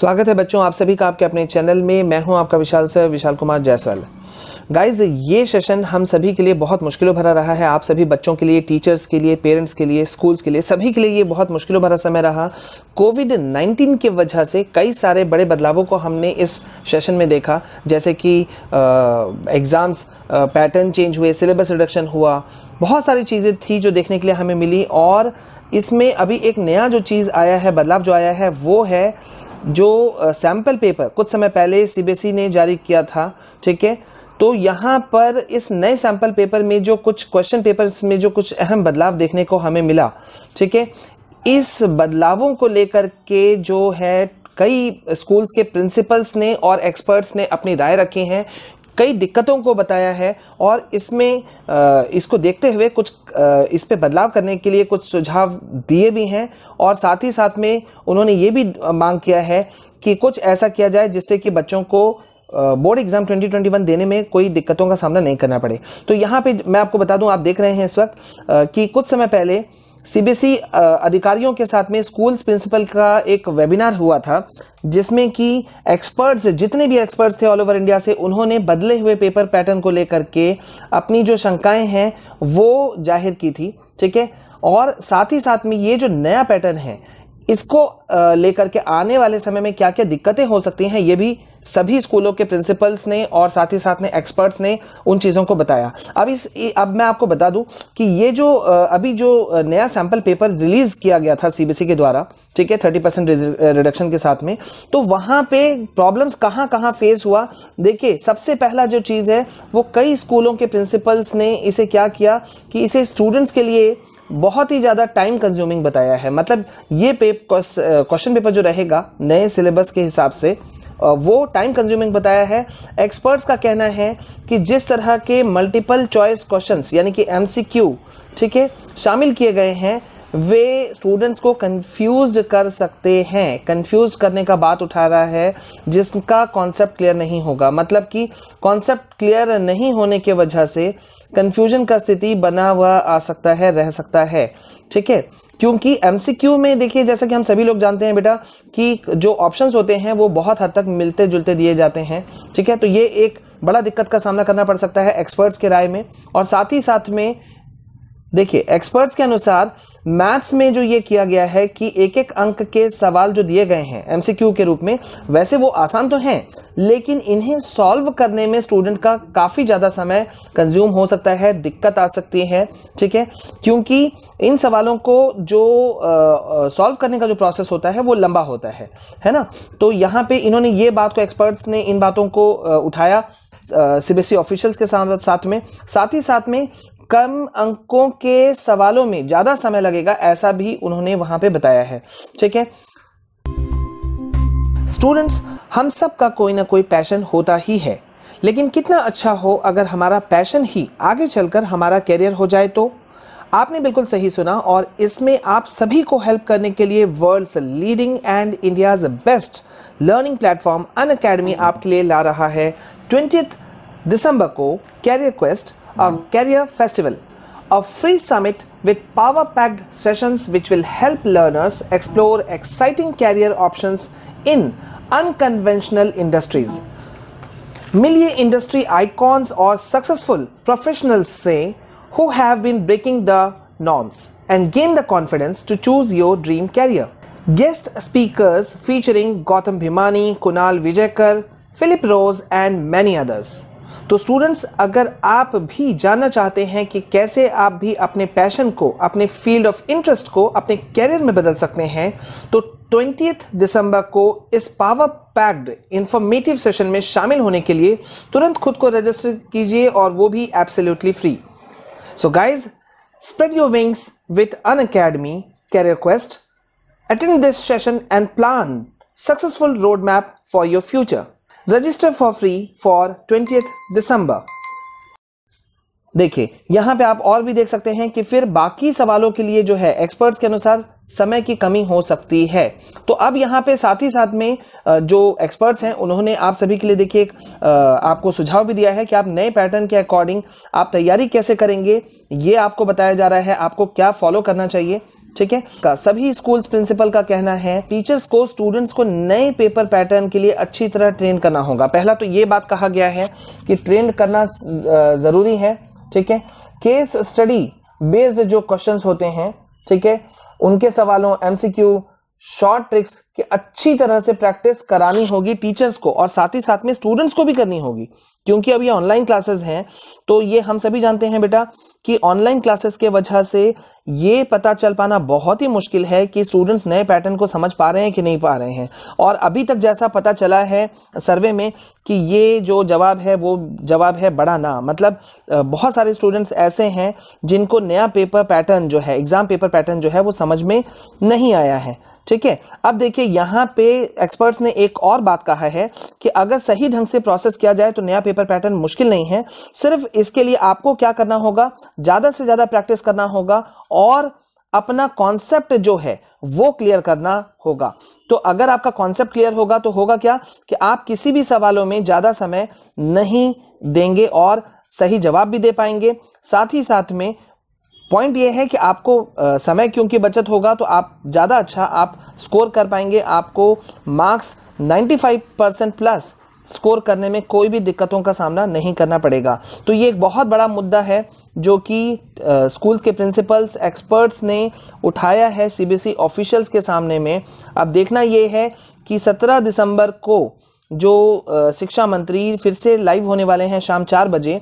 स्वागत है बच्चों आप सभी का आपके अपने चैनल में मैं हूं आपका विशाल सर विशाल कुमार जायसवाल गाइज ये सेशन हम सभी के लिए बहुत मुश्किलों भरा रहा है आप सभी बच्चों के लिए टीचर्स के लिए पेरेंट्स के लिए स्कूल्स के लिए सभी के लिए ये बहुत मुश्किलों भरा समय रहा कोविड 19 की वजह से कई सारे बड़े बदलावों को हमने इस सेशन में देखा जैसे कि एग्ज़ाम्स पैटर्न चेंज हुए सिलेबस रिडक्शन हुआ बहुत सारी चीज़ें थी जो देखने के लिए हमें मिली और इसमें अभी एक नया जो चीज़ आया है बदलाव जो आया है वो है जो सैंपल पेपर कुछ समय पहले सीबीएसई e ने जारी किया था ठीक है तो यहाँ पर इस नए सैंपल पेपर में जो कुछ क्वेश्चन पेपर्स में जो कुछ अहम बदलाव देखने को हमें मिला ठीक है इस बदलावों को लेकर के जो है कई स्कूल्स के प्रिंसिपल्स ने और एक्सपर्ट्स ने अपनी राय रखी हैं कई दिक्कतों को बताया है और इसमें इसको देखते हुए कुछ इस पर बदलाव करने के लिए कुछ सुझाव दिए भी हैं और साथ ही साथ में उन्होंने ये भी मांग किया है कि कुछ ऐसा किया जाए जिससे कि बच्चों को बोर्ड एग्जाम 2021 देने में कोई दिक्कतों का सामना नहीं करना पड़े तो यहाँ पे मैं आपको बता दूं आप देख रहे हैं इस वक्त कि कुछ समय पहले सीबीएसई अधिकारियों के साथ में स्कूल्स प्रिंसिपल का एक वेबिनार हुआ था जिसमें कि एक्सपर्ट्स जितने भी एक्सपर्ट्स थे ऑल ओवर इंडिया से उन्होंने बदले हुए पेपर पैटर्न को लेकर के अपनी जो शंकाएं हैं वो जाहिर की थी ठीक है और साथ ही साथ में ये जो नया पैटर्न है इसको लेकर के आने वाले समय में क्या क्या दिक्कतें हो सकती हैं ये भी सभी स्कूलों के प्रिंसिपल्स ने और साथ ही साथ में एक्सपर्ट्स ने उन चीज़ों को बताया अब इस अब मैं आपको बता दूं कि ये जो अभी जो नया सैम्पल पेपर रिलीज़ किया गया था सीबीएसई के द्वारा ठीक है थर्टी परसेंट रिडक्शन के साथ में तो वहाँ पे प्रॉब्लम्स कहाँ कहाँ फेस हुआ देखिए सबसे पहला जो चीज़ है वो कई स्कूलों के प्रिंसिपल्स ने इसे क्या किया कि इसे स्टूडेंट्स के लिए बहुत ही ज़्यादा टाइम कंज्यूमिंग बताया है मतलब ये पेपर क्वेश्चन पेपर जो रहेगा नए सिलेबस के हिसाब से वो टाइम कंज्यूमिंग बताया है एक्सपर्ट्स का कहना है कि जिस तरह के मल्टीपल चॉइस क्वेश्चंस यानी कि एमसीक्यू ठीक है शामिल किए गए हैं वे स्टूडेंट्स को कंफ्यूज्ड कर सकते हैं कंफ्यूज्ड करने का बात उठा रहा है जिसका कॉन्सेप्ट क्लियर नहीं होगा मतलब कि कॉन्सेप्ट क्लियर नहीं होने के वजह से कंफ्यूजन का स्थिति बना हुआ आ सकता है रह सकता है ठीक है क्योंकि एमसीक्यू में देखिए जैसा कि हम सभी लोग जानते हैं बेटा कि जो ऑप्शंस होते हैं वो बहुत हद तक मिलते जुलते दिए जाते हैं ठीक है तो ये एक बड़ा दिक्कत का सामना करना पड़ सकता है एक्सपर्ट्स के राय में और साथ ही साथ में देखिए एक्सपर्ट्स के अनुसार मैथ्स में जो ये किया गया है कि एक एक अंक के सवाल जो दिए गए हैं एमसीक्यू के रूप में वैसे वो आसान तो हैं लेकिन इन्हें सॉल्व करने में स्टूडेंट का काफ़ी ज़्यादा समय कंज्यूम हो सकता है दिक्कत आ सकती है ठीक है क्योंकि इन सवालों को जो सॉल्व करने का जो प्रोसेस होता है वो लंबा होता है है ना तो यहाँ पे इन्होंने ये बात को एक्सपर्ट्स ने इन बातों को आ, उठाया सीबीएसई ऑफिशियल्स e के साथ साथ में साथ ही साथ में कम अंकों के सवालों में ज़्यादा समय लगेगा ऐसा भी उन्होंने वहां पे बताया है ठीक है स्टूडेंट्स हम सब का कोई ना कोई पैशन होता ही है लेकिन कितना अच्छा हो अगर हमारा पैशन ही आगे चलकर हमारा कैरियर हो जाए तो आपने बिल्कुल सही सुना और इसमें आप सभी को हेल्प करने के लिए world's leading and India's best learning platform Unacademy आपके लिए ला रहा है ट्वेंटी दिसंबर को career quest or Career Festival, a free summit with power packed sessions which will help learners explore exciting career options in unconventional industries. Millier industry icons or successful professionals say who have been breaking the norms and gain the confidence to choose your dream career. Guest speakers featuring Gautam Bhimani, Kunal Vijaykar, Philip Rose and many others. तो students अगर आप भी जानना चाहते हैं कि कैसे आप भी अपने पैशन को अपने फील्ड ऑफ इंटरेस्ट को अपने कैरियर में बदल सकते हैं तो ट्वेंटी दिसंबर को इस पावर पैक्ड इंफॉर्मेटिव सेशन में शामिल होने के लिए तुरंत खुद को रजिस्टर कीजिए और वो भी absolutely free so guys spread your wings with Unacademy career quest this session and plan successful road map for your future register for free for twenty December देखिए यहां पे आप और भी देख सकते हैं कि फिर बाकी सवालों के लिए जो है एक्सपर्ट्स के अनुसार समय की कमी हो सकती है तो अब यहाँ पे साथ ही साथ में जो एक्सपर्ट्स हैं उन्होंने आप सभी के लिए देखिए आपको सुझाव भी दिया है कि आप नए पैटर्न के अकॉर्डिंग आप तैयारी कैसे करेंगे ये आपको बताया जा रहा है आपको क्या फॉलो करना चाहिए ठीक है सभी स्कूल्स प्रिंसिपल का कहना है टीचर्स को स्टूडेंट्स को नए पेपर पैटर्न के लिए अच्छी तरह ट्रेन करना होगा पहला तो ये बात कहा गया है कि ट्रेन करना ज़रूरी है ठीक है केस स्टडी बेस्ड जो क्वेश्चन होते हैं ठीक है उनके सवालों एमसीक्यू शॉर्ट ट्रिक्स की अच्छी तरह से प्रैक्टिस करानी होगी टीचर्स को और साथ ही साथ में स्टूडेंट्स को भी करनी होगी क्योंकि अब ये ऑनलाइन क्लासेस हैं तो ये हम सभी जानते हैं बेटा कि ऑनलाइन क्लासेस के वजह से ये पता चल पाना बहुत ही मुश्किल है कि स्टूडेंट्स नए पैटर्न को समझ पा रहे हैं कि नहीं पा रहे हैं और अभी तक जैसा पता चला है सर्वे में कि ये जो जवाब है वो जवाब है बड़ा ना मतलब बहुत सारे स्टूडेंट्स ऐसे हैं जिनको नया पेपर पैटर्न जो है एग्ज़ाम पेपर पैटर्न जो है वो समझ में नहीं आया है ठीक है अब देखिए यहाँ पे एक्सपर्ट्स ने एक और बात कहा है कि अगर सही ढंग से प्रोसेस किया जाए तो नया पेपर पेपर पैटर्न मुश्किल नहीं है सिर्फ इसके लिए आपको क्या करना होगा ज़्यादा से ज़्यादा प्रैक्टिस करना होगा और अपना कॉन्सेप्ट जो है वो क्लियर करना होगा तो अगर आपका कॉन्सेप्ट क्लियर होगा तो होगा क्या कि आप किसी भी सवालों में ज़्यादा समय नहीं देंगे और सही जवाब भी दे पाएंगे साथ ही साथ में पॉइंट ये है कि आपको समय क्योंकि बचत होगा तो आप ज़्यादा अच्छा आप स्कोर कर पाएंगे आपको मार्क्स 95 परसेंट प्लस स्कोर करने में कोई भी दिक्कतों का सामना नहीं करना पड़ेगा तो ये एक बहुत बड़ा मुद्दा है जो कि स्कूल्स के प्रिंसिपल्स एक्सपर्ट्स ने उठाया है सीबीएसई ऑफिशियल्स के सामने में अब देखना ये है कि 17 दिसंबर को जो शिक्षा मंत्री फिर से लाइव होने वाले हैं शाम चार बजे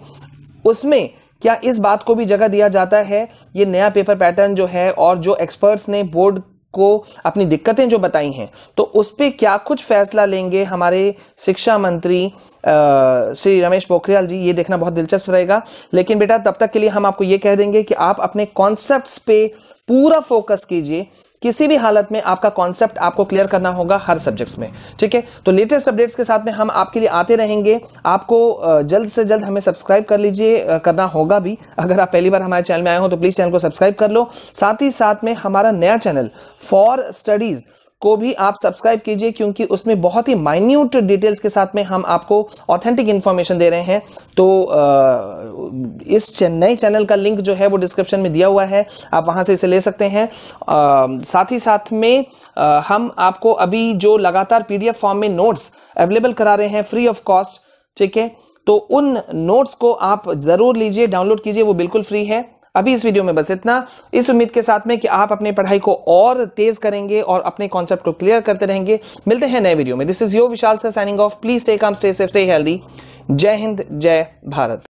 उसमें क्या इस बात को भी जगह दिया जाता है ये नया पेपर पैटर्न जो है और जो एक्सपर्ट्स ने बोर्ड को अपनी दिक्कतें जो बताई हैं तो उस पर क्या कुछ फैसला लेंगे हमारे शिक्षा मंत्री श्री रमेश पोखरियाल जी ये देखना बहुत दिलचस्प रहेगा लेकिन बेटा तब तक के लिए हम आपको ये कह देंगे कि आप अपने कॉन्सेप्ट्स पे पूरा फोकस कीजिए किसी भी हालत में आपका कॉन्सेप्ट आपको क्लियर करना होगा हर सब्जेक्ट्स में ठीक है तो लेटेस्ट अपडेट्स के साथ में हम आपके लिए आते रहेंगे आपको जल्द से जल्द हमें सब्सक्राइब कर लीजिए करना होगा भी अगर आप पहली बार हमारे चैनल में आए हो तो प्लीज़ चैनल को सब्सक्राइब कर लो साथ ही साथ में हमारा नया चैनल फॉर स्टडीज़ को भी आप सब्सक्राइब कीजिए क्योंकि उसमें बहुत ही माइन्यूट डिटेल्स के साथ में हम आपको ऑथेंटिक इन्फॉर्मेशन दे रहे हैं तो आ, इस नए चैनल का लिंक जो है वो डिस्क्रिप्शन में दिया हुआ है आप वहां से इसे ले सकते हैं आ, साथ ही साथ में आ, हम आपको अभी जो लगातार पी फॉर्म में नोट्स अवेलेबल करा रहे हैं फ्री ऑफ कॉस्ट ठीक है तो उन नोट्स को आप जरूर लीजिए डाउनलोड कीजिए वो बिल्कुल फ्री है अभी इस वीडियो में बस इतना इस उम्मीद के साथ में कि आप अपनी पढ़ाई को और तेज करेंगे और अपने कॉन्सेप्ट को क्लियर करते रहेंगे मिलते हैं नए वीडियो में this is your Vishal sir signing off please take आम stay safe stay healthy Jai Hind जय भारत